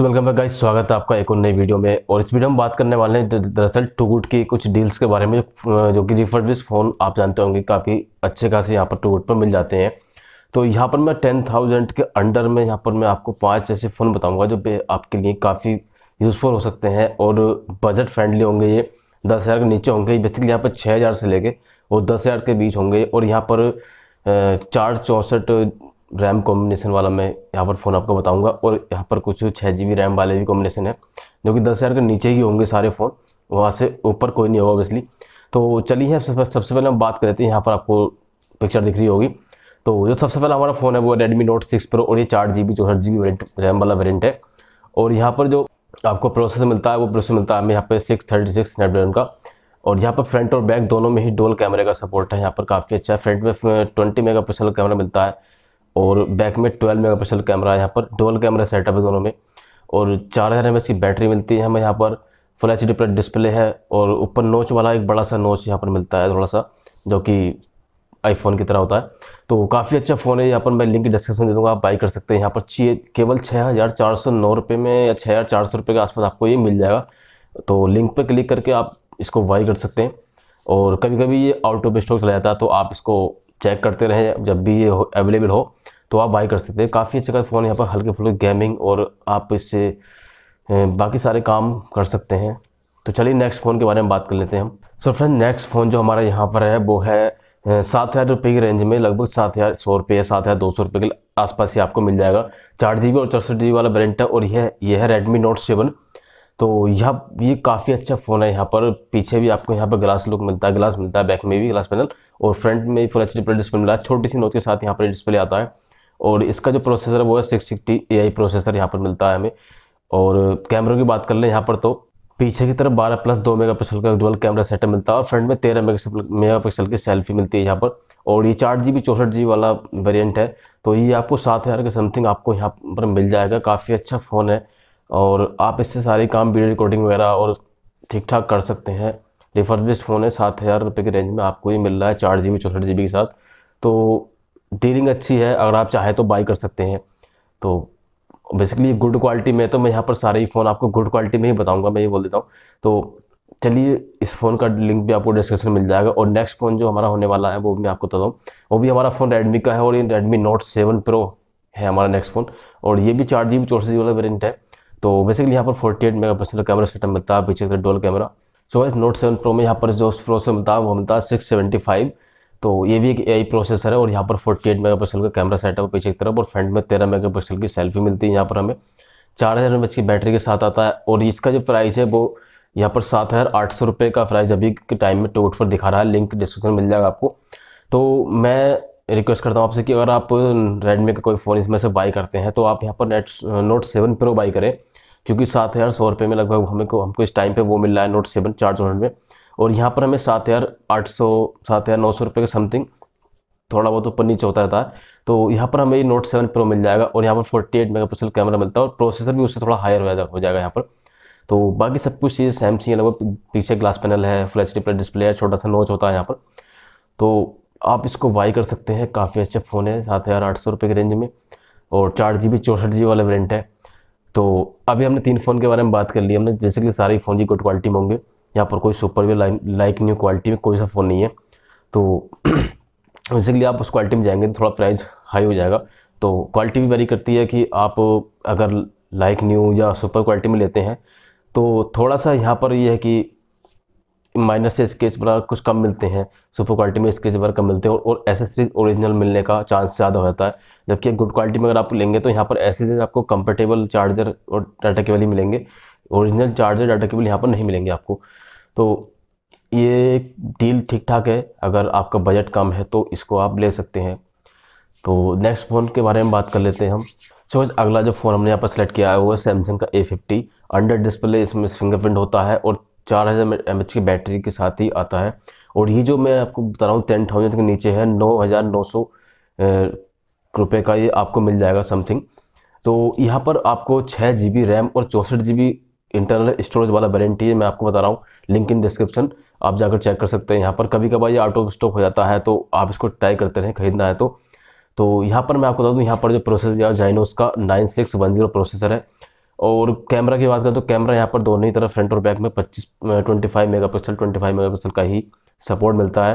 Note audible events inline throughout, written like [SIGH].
so welcome back guys स्वागत है आपका एक और नई वीडियो में और इस वीडियो में बात करने वाले हैं दरअसल टू गुड की कुछ डील्स के बारे में जो जो कि रिफर्विस फ़ोन आप जानते होंगे काफ़ी अच्छे खासे यहाँ पर टू गुड पर मिल जाते हैं तो यहाँ पर मैं टेन थाउजेंड के अंडर में यहाँ पर मैं आपको पाँच ऐसे फ़ोन बताऊँगा जो आपके लिए काफ़ी यूज़फुल हो सकते हैं और बजट फ्रेंडली होंगे ये दस हज़ार के नीचे होंगे बेसिकली यहाँ पर छः हज़ार से लेके और दस हज़ार के बीच होंगे और यहाँ पर चार चौंसठ रैम कॉम्बिनेशन वाला मैं यहाँ पर फ़ोन आपको बताऊँगा और यहाँ पर कुछ छः जी रैम वाले भी कॉम्बिनेशन है जो कि दस हज़ार के नीचे ही होंगे सारे फ़ोन वहाँ से ऊपर कोई नहीं होगा ऑब्वियसली तो चलिए सबसे पहले हम बात करते हैं यहाँ पर आपको पिक्चर दिख रही होगी तो जो सबसे पहला हमारा फ़ोन है वो रेडमी नोट सिक्स प्रो और ये चार जी बी चौसठ जी बी रैम वाला वेरेंट है और यहाँ पर जो आपको प्रोसेसर मिलता है वो प्रोसेसर मिलता है हमें यहाँ पे सिक्स थर्टी सिक्स स्नैपड्रैगन का और यहाँ पर फ्रंट और बैक दोनों में ही डोल कैमरे का सपोर्ट है यहाँ पर काफ़ी अच्छा है फ्रंट में ट्वेंटी मेगा पिक्सल कैमरा मिलता है और बैक में 12 मेगापिक्सल कैमरा है यहाँ पर डबल कैमरा सेटअप है दोनों में और चार हज़ार एम की बैटरी मिलती है हमें यहाँ पर full H D plus display है और ऊपर नोच वाला एक बड़ा सा नोच यहाँ पर मिलता है थोड़ा सा जो कि आईफोन की तरह होता है तो काफ़ी अच्छा फ़ोन है यहाँ पर मैं लिंक डिस्क्रिप्शन दे दूँगा आप बाई कर सकते हैं यहाँ पर चाहिए केवल छः हज़ार चार सौ नौ रुपये में या छः हज़ार चार सौ रुपये के आसपास आपको ये मिल जाएगा तो लिंक पर क्लिक करके आप इसको बाई कर सकते हैं और कभी कभी ये आउट ऑफ स्टॉक चला जाता है तो आप इसको चेक करते रहें जब भी ये अवेलेबल हो तो आप बाई कर सकते हैं काफ़ी अच्छा का फ़ोन यहाँ पर हल्के फुल्के गेमिंग और आप इससे बाकी सारे काम कर सकते हैं तो चलिए नेक्स्ट फ़ोन के बारे में बात कर लेते हैं हम सो फ्रेंड नेक्स्ट फ़ोन जो हमारा यहाँ पर है वो है सात हज़ार रुपये की रेंज में लगभग सात हज़ार सौ रुपये या सात हज़ार दो सौ रुपये के आसपास ही आपको मिल जाएगा चार जी और चौंसठ जी वाला ब्रेंट है और यह यह है रेडमी नोट सेवन तो यह ये काफ़ी अच्छा फ़ोन है यहाँ पर पीछे भी आपको यहाँ पर ग्लास लुक मिलता है ग्लास मिलता है बैक में भी ग्लास पैनल और फ्रंट में भी फुल एच डी डिस्प्ले मिला है छोटी सी नोट के साथ यहाँ पर डिस्प्ले आता है और इसका जो प्रोसेसर है वो है सिक्स सिक्सटी ए प्रोसेसर यहाँ पर मिलता है हमें और कैमरों की बात कर लें यहाँ पर तो पीछे की तरफ 12 प्लस दो मेगापिक्सल का डुअल कैमरा सेटअप मिलता है और फ्रंट में तेरह मेगापिक्सल की सेल्फी मिलती है यहाँ पर और ये चार जी बी चौंसठ जी वाला वेरिएंट है तो ये आपको सात हज़ार के समथिंग आपको यहाँ पर मिल जाएगा काफ़ी अच्छा फ़ोन है और आप इससे सारे काम वीडियो रिकॉर्डिंग वगैरह और ठीक ठाक कर सकते हैं रिफर्बिस्ड फ़ोन है सात हज़ार रुपये के रेंज में आपको ये मिल रहा है चार जी बी चौंसठ जी बी के साथ तो डीलिंग अच्छी है अगर आप चाहें तो बाई कर सकते हैं तो बेसिकली गुड क्वालिटी में तो मैं यहाँ पर सारे ही फ़ोन आपको गुड क्वालिटी में ही बताऊँगा मैं ये बोल देता हूँ तो चलिए इस फ़ोन का लिंक भी आपको डिस्क्रिप्शन में मिल जाएगा और नेक्स्ट फ़ोन जो हमारा होने वाला है वो मैं आपको बताऊँ वो भी हमारा फ़ोन रेडमी का है और ये रेडमी नोट सेवन प्रो है हमारा नेक्स्ट फ़ोन और ये भी चार जी बी वाला वेरियंट है तो बेसिकली यहाँ पर forty eight mega pixel camera system मिलता है पीछे डोल कैमरा सो इस नोट सेवन प्रो में यहाँ पर जो प्रो से मिलता है वो मिलता है सिक्स सेवेंटी फाइव तो ये भी एक ए प्रोसेसर है और यहाँ पर 48 मेगापिक्सल का कैमरा सेटअप है पीछे की तरफ और फ्रंट में 13 मेगापिक्सल की सेल्फी मिलती है यहाँ पर हमें चार हज़ार एम की बैटरी के साथ आता है और इसका जो प्राइस है वो यहाँ पर सात हज़ार आठ सौ रुपये का प्राइस अभी के टाइम में टोट पर दिखा रहा है लिंक डिस्क्रिप्शन मिल जाएगा आपको तो मैं रिक्वेस्ट करता हूँ आपसे कि अगर आप रेडमी का कोई फ़ोन इसमें से बाई करते हैं तो आप यहाँ पर नेट नोट सेवन प्रो बाई करें क्योंकि सात हज़ार सौ रुपये में लगभग हमें को हमको इस टाइम पर वो मिल रहा है नोट सेवन चार सौ में और यहाँ पर हमें सात हज़ार आठ सौ सात हज़ार नौ सौ रुपये का समथिंग थोड़ा बहुत ऊपर नीचे होता रहता है तो यहाँ पर हमें ये नोट सेवन प्रो मिल जाएगा और यहाँ पर forty eight mega pixel camera मिलता है और प्रोसेसर भी उससे थोड़ा हायर हो जाएगा यहाँ पर तो बाकी सब कुछ चीज़ें सैमसंग है लगभग पीछे ग्लास पैनल है फ्लैश डिप्ले डिस्प्ले है छोटा सा नोच होता है यहाँ पर तो आप इसको बाई कर सकते हैं काफ़ी अच्छे फ़ोन है सात हज़ार आठ सौ रुपये के रेंज में और चार जी बी चौंसठ जी वाला वेरेंट है तो अभी हमने तीन फ़ोन के बारे में बात कर ली हमने बेसिकली सारे फ़ोन की गुड क्वालिटी में होंगे यहाँ पर कोई super like like new quality में कोई सा फ़ोन नहीं है तो बेसिकली [CLEARS THROAT] आप उस क्वालिटी में जाएंगे तो थोड़ा प्राइस हाई हो जाएगा तो क्वालिटी भी वेरी करती है कि आप अगर लाइक न्यू या सुपर क्वालिटी में लेते हैं तो थोड़ा सा यहाँ पर यह है कि माइनस से स्केच ब्रश कुछ कम मिलते हैं सुपर क्वालिटी में स्केच ब्रश कम मिलते हैं और एसेसरीज ओरिजिनल मिलने का चांस ज़्यादा होता है जबकि गुड क्वालिटी में अगर आप लेंगे तो यहाँ पर एसेसरीज आपको कंफर्टेबल चार्जर और डाटा के ही मिलेंगे ओरिजिनल चार्जर डाटा केबल यहाँ पर नहीं मिलेंगे आपको तो ये डील ठीक ठाक है अगर आपका बजट कम है तो इसको आप ले सकते हैं तो नेक्स्ट फ़ोन के बारे में बात कर लेते हैं हम सोच अगला जो फ़ोन हमने यहाँ पर सेलेक्ट किया है वो है सैमसंग का ए फिफ्टी अंडर डिस्प्ले इसमें फिंगरप्रिंट होता है और चार हज़ार एम एच की बैटरी के साथ ही आता है और ये जो मैं आपको बता रहा हूँ टेन थाउजेंड के नीचे है नौ हज़ार नौ सौ रुपये का ये आपको मिल जाएगा समथिंग तो यहाँ पर आपको छः जी बी रैम और चौंसठ जी बी इंटरनल स्टोरेज वाला वारंटी है मैं आपको बता रहा हूँ लिंक इन डिस्क्रिप्शन आप जाकर चेक कर सकते हैं यहाँ पर कभी कभार ये आउट ऑफ स्टॉक हो जाता है तो आप इसको ट्राई करते रहें खरीदना है तो तो यहाँ पर मैं आपको बता दूँ यहाँ पर जो प्रोसेसर है जाइनोस का nine six one zero processor है और कैमरा की बात करें तो कैमरा यहाँ पर दोनों ही तरफ फ्रंट और बैक में पच्चीस twenty five megapixel twenty five megapixel का ही सपोर्ट मिलता है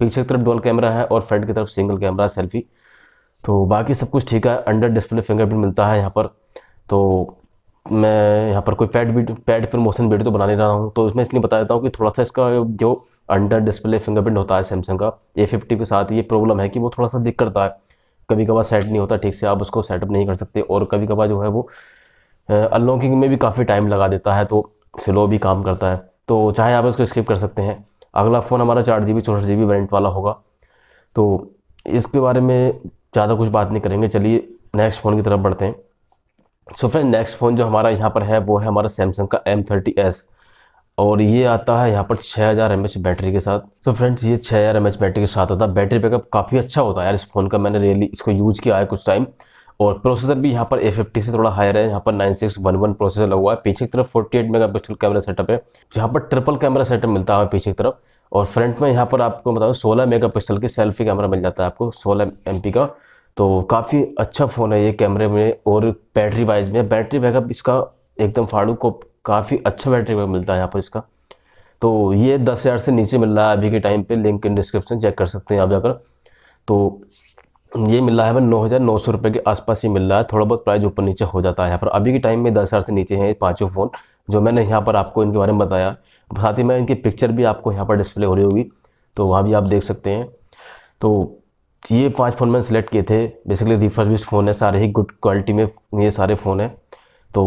पीछे की तरफ डोल कैमरा है और फ्रंट की तरफ सिंगल कैमरा सेल्फी तो बाकी सब कुछ ठीक है अंडर डिस्प्ले फिंगरप्रिंट मिलता है यहाँ पर तो मैं यहाँ पर कोई पैड वीडियो पैड फिर मोशन वीडियो तो बना नहीं रहा हूँ तो इसमें इसलिए बता देता हूँ कि थोड़ा सा इसका जो अंडर डिस्प्ले फिंगरप्रिंट होता है सैमसंग का ए फिफ्टी के साथ ये प्रॉब्लम है कि वो थोड़ा सा दिक्कत करता है कभी कभार सेट नहीं होता ठीक से आप उसको सेटअप नहीं कर सकते और कभी कभार जो है वो अनलॉकिंग में भी काफ़ी टाइम लगा देता है तो स्लो भी काम करता है तो चाहे आप इसको स्किप कर सकते हैं अगला फ़ोन हमारा चार जी बी चौंसठ जी बी वेंट वाला होगा तो इसके बारे में ज़्यादा कुछ बात नहीं करेंगे चलिए नेक्स्ट फ़ोन की तरफ बढ़ते हैं सो फ्रेंड नेक्स्ट फ़ोन जो हमारा यहाँ पर है वो है हमारा सैमसंग का एम थर्टी एस और ये आता है यहाँ पर 6000 हज़ार बैटरी के साथ तो so फ्रेंड्स ये 6000 हज़ार बैटरी के साथ आता है बैटरी बैकअप काफ़ी अच्छा होता है यार इस फ़ोन का मैंने रियली इसको यूज़ किया है कुछ टाइम और प्रोसेसर भी यहाँ पर ए फिफ्टी से थोड़ा हायर है यहाँ पर nine six one one processor लगा हुआ है पीछे की तरफ forty eight mega pixel camera setup है जहाँ पर ट्रिपल कैमरा सेटअप मिलता है पीछे की तरफ और फ्रंट में यहाँ पर आपको बताऊँ सोलह मेगा पिक्सल की सेल्फी कैमरा मिल जाता है आपको सोलह एम का तो काफ़ी अच्छा फ़ोन है ये कैमरे में और बैटरी वाइज में बैटरी बैकअप इसका एकदम फाड़ू को काफ़ी अच्छा बैटरी बैकअप मिलता है यहाँ पर इसका तो ये दस हज़ार से नीचे मिल रहा है अभी के टाइम पे लिंक इन डिस्क्रिप्शन चेक कर सकते हैं आप जाकर तो ये मिल रहा है नौ हज़ार नौ सौ रुपये के आसपास ही मिल रहा है थोड़ा बहुत प्राइस ऊपर नीचे हो जाता है यहाँ पर अभी के टाइम में दस हज़ार से नीचे हैं पाँचों फ़ोन जो मैंने यहाँ पर आपको इनके बारे में बताया साथ ही मैं इनकी पिक्चर भी आपको यहाँ पर डिस्प्ले हो रही होगी तो वहाँ भी आप देख सकते हैं तो ये पांच फ़ोन मैंने सेलेक्ट किए थे बेसिकली रिफर्बिश्ड फ़ोन है सारे ही गुड क्वालिटी में ये सारे फ़ोन हैं तो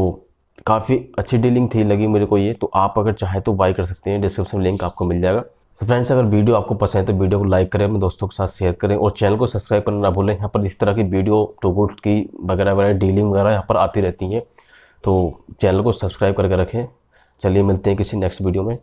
काफ़ी अच्छी डीलिंग थी लगी मेरे को ये तो आप अगर चाहें तो बाई कर सकते हैं डिस्क्रिप्शन में लिंक आपको मिल जाएगा तो फ्रेंड्स अगर वीडियो आपको पसंद है तो वीडियो को लाइक करें अपने दोस्तों के साथ शेयर करें और चैनल को सब्सक्राइब करना ना भूलें यहाँ पर इस तरह की वीडियो टोगोट की वगैरह वगैरह डीलिंग वगैरह यहाँ पर आती रहती हैं तो चैनल को सब्सक्राइब करके रखें चलिए मिलते हैं किसी नेक्स्ट वीडियो में